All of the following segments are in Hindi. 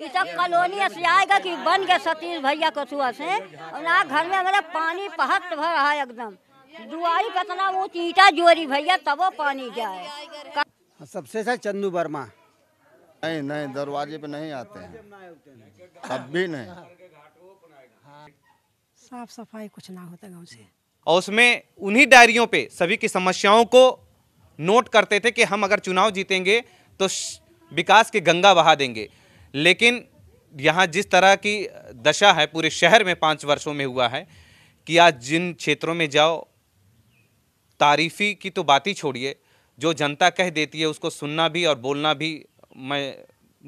ये कॉलोनी से आएगा कि बन गया सतीश भैया कछुआ से और ना घर में मेरा मतलब पानी पहट भर रहा है एकदम दुआई पे वो चीटा जोरी भैया तबो पानी जाए हाँ, सबसे सर अच्छा चंदू वर्मा नहीं नहीं दरवाजे पे नहीं आते हैं अब भी नहीं साफ सफाई कुछ ना होता गाँव से और उसमें उन्हीं डायरियों पे सभी की समस्याओं को नोट करते थे कि हम अगर चुनाव जीतेंगे तो विकास की गंगा बहा देंगे लेकिन यहाँ जिस तरह की दशा है पूरे शहर में पाँच वर्षों में हुआ है कि आज जिन क्षेत्रों में जाओ तारीफ़ी की तो बात ही छोड़िए जो जनता कह देती है उसको सुनना भी और बोलना भी मैं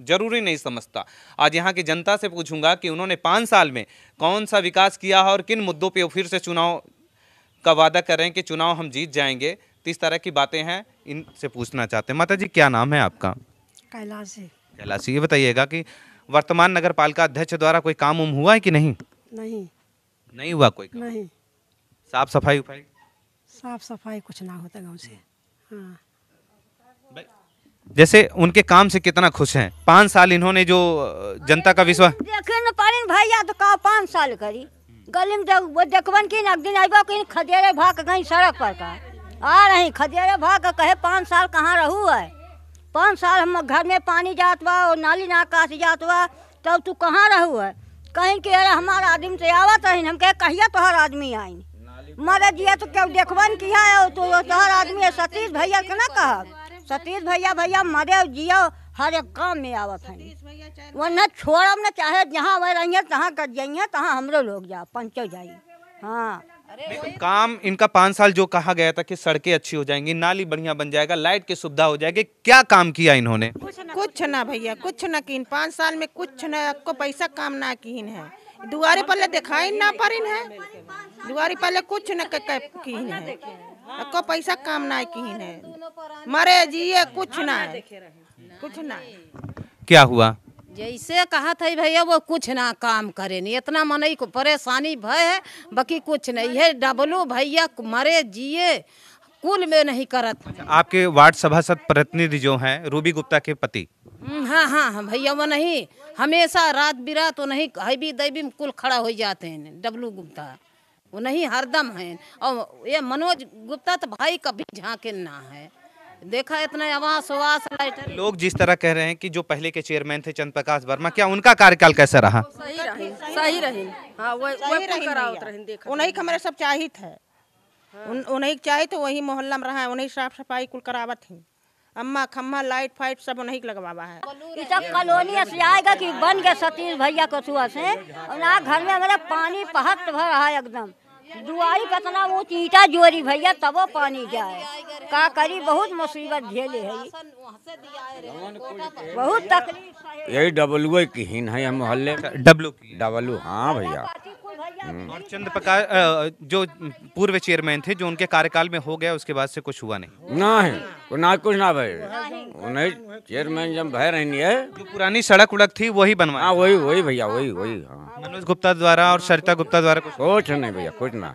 ज़रूरी नहीं समझता आज यहाँ की जनता से पूछूंगा कि उन्होंने पाँच साल में कौन सा विकास किया है और किन मुद्दों पे फिर से चुनाव का वादा कर रहे हैं कि चुनाव हम जीत जाएंगे तो इस तरह की बातें हैं इनसे पूछना चाहते हैं माता जी क्या नाम है आपका कैलाश जी सी ये बताइएगा कि वर्तमान नगर पालिका अध्यक्ष द्वारा कोई काम उम हुआ है कि नहीं नहीं नहीं हुआ कोई काम नहीं साफ सफाई उफाई साफ सफाई कुछ ना होता गाँव से हाँ। जैसे उनके काम से कितना खुश हैं पाँच साल इन्होंने जो जनता का विश्वास भैया तो का पाँच साल करी गली में की एक दिन आई कि खदेरे भाग कहीं सड़क पर का आ रही खदेरे भाग कहे पाँच साल कहाँ रहू है पाँच साल हम घर में पानी जात हुआ और नाली नाकाश जात हुआ तब तू कहाँ रहू है कहीं के अरे हमारा आदमी से तो आवत है हम कहे कहिया तोहर आदमी आई मर जिया तो क्यों देखबन किया है तो तोहर आदमी है सतीश भैया के ना कह सतीश भैया भैया मरे जियो हर एक काम में आवत है वो न छोड़ब न चाहे जहाँ वह रही तहाँ कर जाइए तहाँ हमरो लोग जा पंचो जाइए हाँ तो। काम इनका पांच साल जो कहा गया था कि सड़कें अच्छी हो जाएंगी नाली बढ़िया बन जाएगा लाइट की सुविधा हो जाएगी क्या काम किया इन्होंने कुछ ना भैया कुछ ना किन पाँच साल में कुछ न आपको पैसा काम ना किन है दुआरे पहले दिखाई ना पर है दुआरे पहले कुछ न किन है आपको पैसा काम ना किन है मरे जिये कुछ ना कुछ ना क्या हुआ जैसे कहा था भैया वो कुछ ना काम करे नहीं इतना मन को परेशानी भय है बाकी कुछ नहीं है डबलू भैया मरे जिए कुल में नहीं करत अच्छा, आपके वार्ड सभासद प्रतिनिधि जो हैं रूबी गुप्ता के पति हम्म, हाँ हाँ हाँ भैया वो नहीं हमेशा रात बिरात वो नहीं भी दैबी में कुल खड़ा हो जाते हैं डब्लू गुप्ता वो नहीं हरदम है और ये मनोज गुप्ता तो भाई कभी झाँके ना है देखा इतना आवास उवास लोग जिस तरह कह रहे हैं कि जो पहले के चेयरमैन थे चंद्र प्रकाश वर्मा क्या उनका कार्यकाल कैसे रहा सही रही सही रही हाँ उन्हीं का हमारे सब चाहित है हाँ। उन्हीं चाहिए तो वही मोहल्ला में रहा है उन्हीं साफ सफाई कुल करावा थी अम्मा खम्मा लाइट फाइट सब नहीं लगवावा है सब कॉलोनी से आएगा कि बन गया सतीश भैया कछुआ से और घर में मेरा पानी पहत भर रहा है एकदम दुआई कतना वो चीटा जोरी भैया तबो पानी जाए का करी बहुत मुसीबत झेले है बहुत तकलीफ यही डबलू की हीन है मोहल्ले डब्लू डबलू हाँ भैया हम्म। हम्म। और चंद पका जो पूर्व चेयरमैन थे जो उनके कार्यकाल में हो गया उसके बाद से कुछ हुआ नहीं ना है तो ना कुछ ना भाई उन्हें चेयरमैन जब भय रहनी है जो पुरानी सड़क उड़क थी वही बनवा हाँ, वही वही भैया वही वही हाँ मनोज गुप्ता द्वारा और सरिता गुप्ता द्वारा कुछ नहीं भैया कुछ ना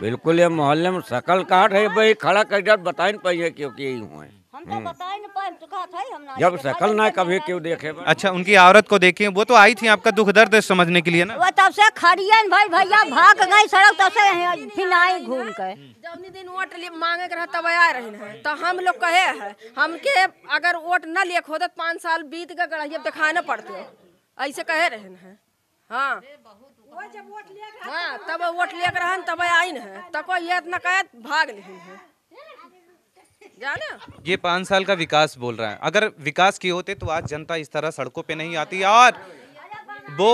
बिल्कुल ये मोहल्ले में सकल काट है भाई खड़ा कर जात बता नहीं पाइए क्योंकि यही हुए तो हम्म। तो जब सकल ना कभी क्यों देखे अच्छा उनकी औरत को देखे वो तो आई थी आपका दुख दर्द समझने के लिए ना वो तब से खड़ी भाई भैया भाग गए सड़क तब से फिर आई घूम के हम्म। जब दिन वोट मांगे रहा तब आ रहे हैं तो हम लोग कहे है हमके अगर वोट न लिए खोद पाँच साल बीत गए दिखाना पड़ते ऐसे कहे रहे हैं हाँ हाँ तब वोट लेकर रहन तब आई है तको ये नकायत भाग लेकिन है ये पाँच साल का विकास बोल रहा है अगर विकास की होते तो आज जनता इस तरह सड़कों पे नहीं आती और वो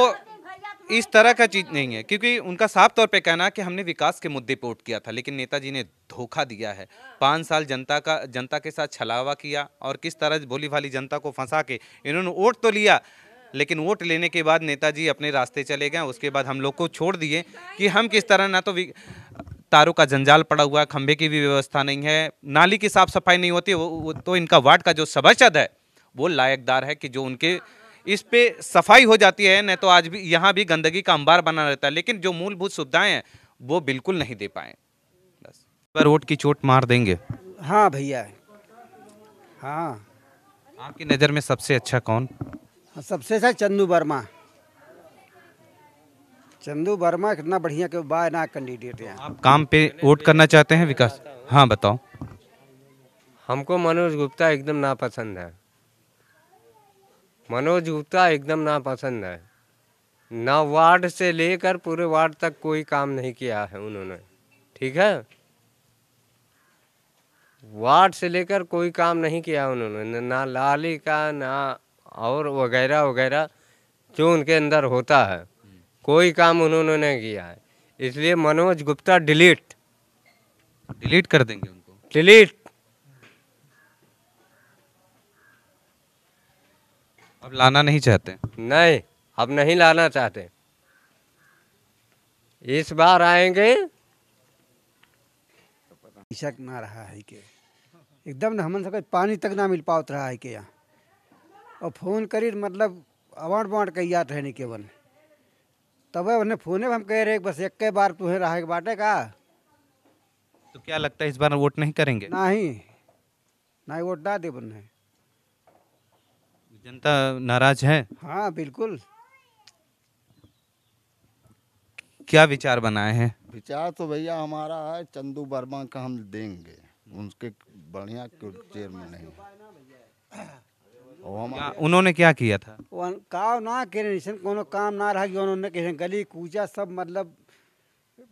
इस तरह का चीज नहीं है क्योंकि उनका साफ तौर पे कहना कि हमने विकास के मुद्दे पर वोट किया था लेकिन नेताजी ने धोखा दिया है पाँच साल जनता का जनता के साथ छलावा किया और किस तरह भोली भाली जनता को फंसा के इन्होंने वोट तो लिया लेकिन वोट लेने के बाद नेताजी अपने रास्ते चले गए उसके बाद हम लोग को छोड़ दिए कि हम किस तरह ना तो तारों का जंजाल पड़ा हुआ है खंभे की भी व्यवस्था नहीं है नाली की साफ सफाई नहीं होती वो, वो तो इनका वार्ड का जो सभासद है वो लायकदार है कि जो उनके इस पे सफाई हो जाती है न तो आज भी यहाँ भी गंदगी का अंबार बना रहता है लेकिन जो मूलभूत सुविधाएं हैं वो बिल्कुल नहीं दे पाए बस पर वोट की चोट मार देंगे हाँ भैया हाँ आपकी नज़र में सबसे अच्छा कौन सबसे अच्छा चंदू वर्मा चंदू वर्मा कितना बढ़िया के बा ना कैंडिडेट है आप काम पे वोट करना चाहते हैं विकास हाँ बताओ हमको मनोज गुप्ता एकदम ना पसंद है मनोज गुप्ता एकदम ना पसंद है ना वार्ड से लेकर पूरे वार्ड तक कोई काम नहीं किया है उन्होंने ठीक है वार्ड से लेकर कोई काम नहीं किया उन्होंने ना लाली का ना और वगैरह वगैरह जो उनके अंदर होता है कोई काम उन्होंने नहीं किया है इसलिए मनोज गुप्ता डिलीट डिलीट कर देंगे उनको डिलीट अब लाना नहीं चाहते नहीं अब नहीं लाना चाहते इस बार आएंगे इशक ना रहा है के एकदम ना हम सब पानी तक ना मिल पावत रहा है के यहाँ और फ़ोन करी तो मतलब अवाड़ बाँट कई याद रहने के वन तब उन्हें फोने में हम कह रहे बस एक बार तुहे रहा बाटे का तो क्या लगता है इस बार वोट नहीं करेंगे नहीं नहीं वोट ना दे बन जनता नाराज है हाँ बिल्कुल क्या विचार बनाए हैं विचार तो भैया हमारा है चंदू वर्मा का हम देंगे उनके बढ़िया चेयरमैन नहीं है उन्होंने क्या किया था का ना करे कोनो काम ना रहा कि उन्होंने कैसे गली कूचा सब मतलब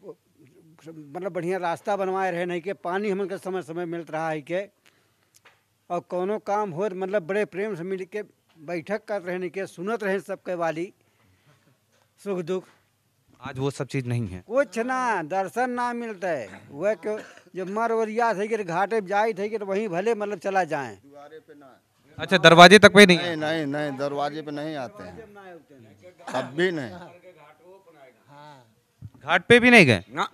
मतलब बढ़िया रास्ता बनवाए रहे नहीं के पानी हमन का समय समय मिल रहा है के और कोनो काम हो मतलब बड़े प्रेम से मिल के बैठक कर रहे नहीं के सुनत रहे सबके वाली सुख दुख आज वो सब चीज नहीं है कुछ ना दर्शन ना मिलते है वह जब मर वरिया थे घाटे जाए थे कि तो वहीं भले मतलब चला जाए अच्छा दरवाजे तक पे नहीं नहीं नहीं नहीं दरवाजे पे नहीं आते हैं अब भी नहीं घाट पे भी नहीं गए ना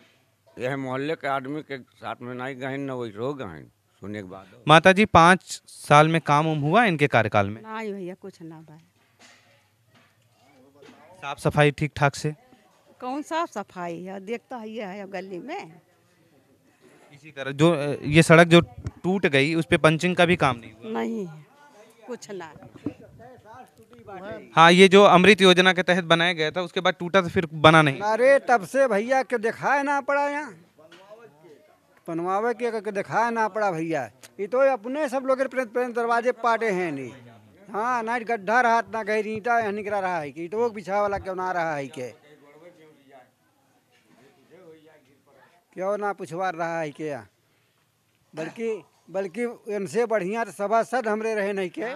यह मोहल्ले के आदमी के साथ में नहीं गए ना वही रो गए सुनने के बाद माता जी पाँच साल में काम उम हुआ इनके कार्यकाल में नहीं भैया कुछ ना भाई साफ सफाई ठीक ठाक से कौन साफ सफाई है देखता है ये है गली में इसी तरह जो ये सड़क जो टूट गई उस पर पंचिंग का भी काम नहीं हुआ नहीं कुछ ना हाँ ये जो अमृत योजना के तहत बनाया गया था उसके बाद टूटा तो फिर बना नहीं अरे तब से भैया के दिखाए ना पड़ा यहाँ बनवावे के दिखाए ना पड़ा भैया ये तो अपने सब लोग दरवाजे पाटे हैं नहीं हाँ ना गड्ढा रहा ना गहरी ईटा यहाँ निकला रहा है कि तो बिछा वाला क्यों ना रहा है के क्यों ना पुछवार रहा है क्या बल्कि बल्कि इनसे बढ़िया तो सभासद हमरे रहे नहीं के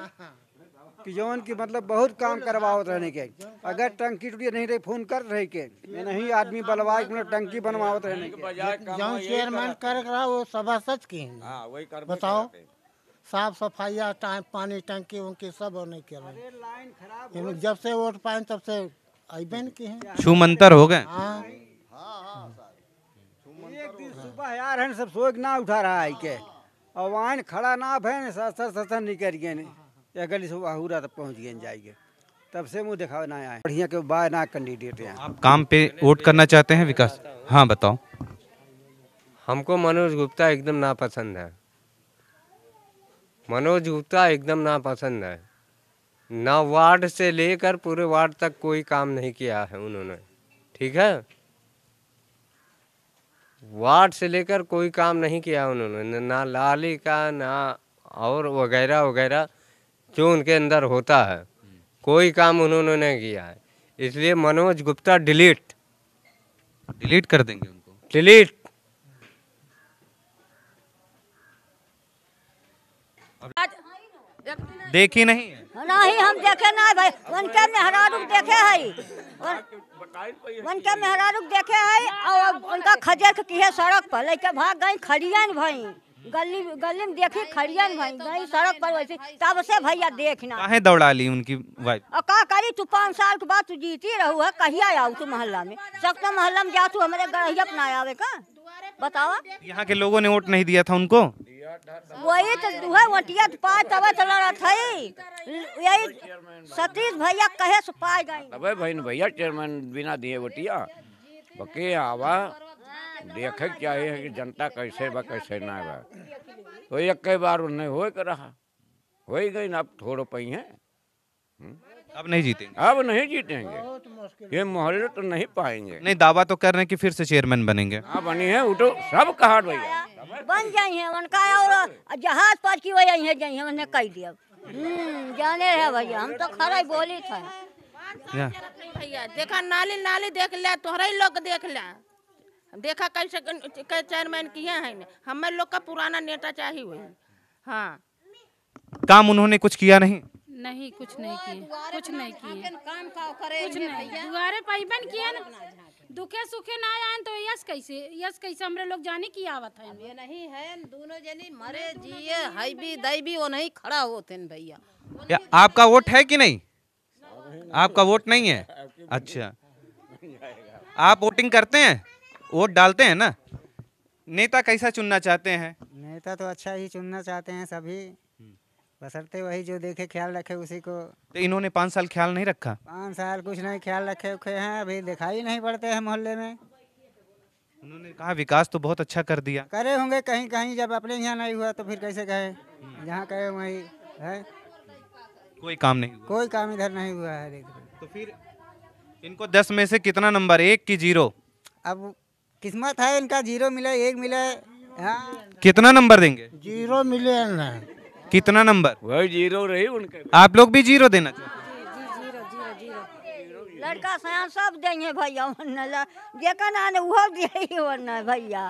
कि जौन की मतलब बहुत काम करवाओ रहने के अगर टंकी टूटी नहीं रही फोन कर रहे के नहीं आदमी बलवा के मतलब टंकी बनवाओ रहने के जौन चेयरमैन कर रहा वो सभासद के हैं हाँ, बताओ साफ सफाइया टाइम पानी टंकी उनकी सब और नहीं कर रहे जब से वोट पाए तब से अबन के हैं छुमंतर हो गए हाँ। हाँ, एक दिन सुबह यार है सब सोच ना उठा रहा है के और वहाँ खड़ा ना भैन सस्तर सस्तर निकल गए या गली से अहूरा तक तो पहुँच गए जाइए तब से मुँह दिखावे ना आए बढ़िया के बाय ना कैंडिडेट हैं आप काम पे वोट करना चाहते हैं विकास हाँ बताओ हमको मनोज गुप्ता एकदम ना पसंद है मनोज गुप्ता एकदम ना पसंद है ना वार्ड से लेकर पूरे वार्ड तक कोई काम नहीं किया है उन्होंने ठीक है वार्ड से लेकर कोई काम नहीं किया उन्होंने ना लाली का ना और वगैरह वगैरह जो उनके अंदर होता है कोई काम उन्होंने नहीं किया है इसलिए मनोज गुप्ता डिलीट डिलीट कर देंगे उनको डिलीट देखी नहीं है ना ही हम देखे ना भाई वनके में हरा रुख देखे है वनके में हरा रुख देखे है और उनका खजर के किए सड़क पर लेके भाग गई खड़ियन भाई गली गली में देखी खड़ियन भाई गई सड़क पर वैसे तब से भैया देखना काहे दौड़ा ली उनकी वाइफ और का करी तू पाँच साल के बाद तू जीती रहू है कहिया आऊ तू मोहल्ला में सब तो मोहल्ला में जा तू हमारे गढ़िया अपना आवे का बताओ यहाँ के लोगों ने वोट नहीं दिया था उनको वही तो दुहे वटिया पाए तब तो, तो लड़त है यही सतीश भैया कहे सो पाए गई तबे बहन भैया चेयरमैन बिना दिए वटिया बके आवा देखे क्या है कि जनता कैसे बा कैसे ना बा तो एक कई बार उन्हें हो रहा हो गई ना अब थोड़ो पही है हम्म? अब नहीं जीतेंगे अब नहीं जीतेंगे ये मोहल्ले तो नहीं पाएंगे नहीं दावा तो कर रहे हैं की फिर से चेयरमैन बनेंगे हाँ बनी है उठो सब कहा भैया बन जाइए उनका और जहाज पर की वजह है जाइए उन्होंने कह दिया हम्म, जाने है भैया हम तो खरा बोली था भैया देखा नाली नाली देख लिया तुहरा लोग देख लिया देखा कैसे चेयरमैन किए हैं हमें लोग का पुराना नेता चाहिए हाँ काम उन्होंने कुछ किया नहीं नहीं कुछ नहीं किए कुछ नहीं किए कुछ नहीं दुआरे पैबन किए ना दुखे सुखे ना आए तो यस कैसे यस कैसे हमरे लोग जाने की आवत है ये नहीं है दोनों जनी मरे जिए है भी दई भी वो नहीं खड़ा होते हैं भैया आपका वोट है कि नहीं आपका वोट नहीं है अच्छा आप वोटिंग करते हैं वोट डालते हैं ना नेता कैसा चुनना चाहते हैं नेता तो अच्छा ही चुनना चाहते हैं सभी बसरते वही जो देखे ख्याल रखे उसी को तो इन्होंने पाँच साल ख्याल नहीं रखा पाँच साल कुछ नहीं ख्याल रखे उखे हैं अभी दिखाई नहीं पड़ते हैं मोहल्ले में उन्होंने कहा विकास तो बहुत अच्छा कर दिया करे होंगे कहीं कहीं जब अपने यहाँ नहीं हुआ तो फिर कैसे कहे यहाँ कहे वही है कोई काम नहीं हुआ। कोई काम इधर नहीं हुआ है देख तो फिर इनको दस में से कितना नंबर एक की जीरो अब किस्मत है इनका जीरो मिला एक मिला हाँ कितना नंबर देंगे जीरो मिले कितना नंबर वही जीरो रही उनके आप लोग भी जीरो देना लड़का सयान सब देंगे भैया जेकर आने वो दिए भैया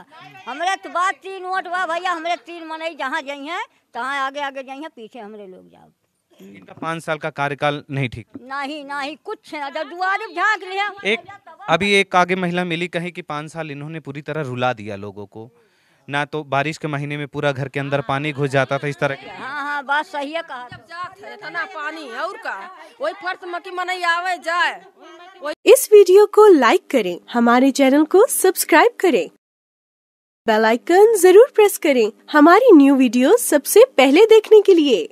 हमारे तो बात तीन वोट बा भैया हमारे तीन मनई जहाँ जाइए तहाँ आगे आगे जाइए पीछे हमारे लोग जाओ इनका पाँच साल का कार्यकाल नहीं ठीक नहीं नहीं कुछ ना जब दुआरे झाँक लिया एक अभी एक आगे महिला मिली कहे कि पाँच साल इन्होंने पूरी तरह रुला दिया लोगों को ना तो बारिश के महीने में पूरा घर के अंदर पानी घुस जाता था इस तरह की हाँ हाँ बात सही है कहा ना पानी और का वही फर्श मकी मन आवे जाए इस वीडियो को लाइक करें हमारे चैनल को सब्सक्राइब करें बेल आइकन जरूर प्रेस करें हमारी न्यू वीडियो सबसे पहले देखने के लिए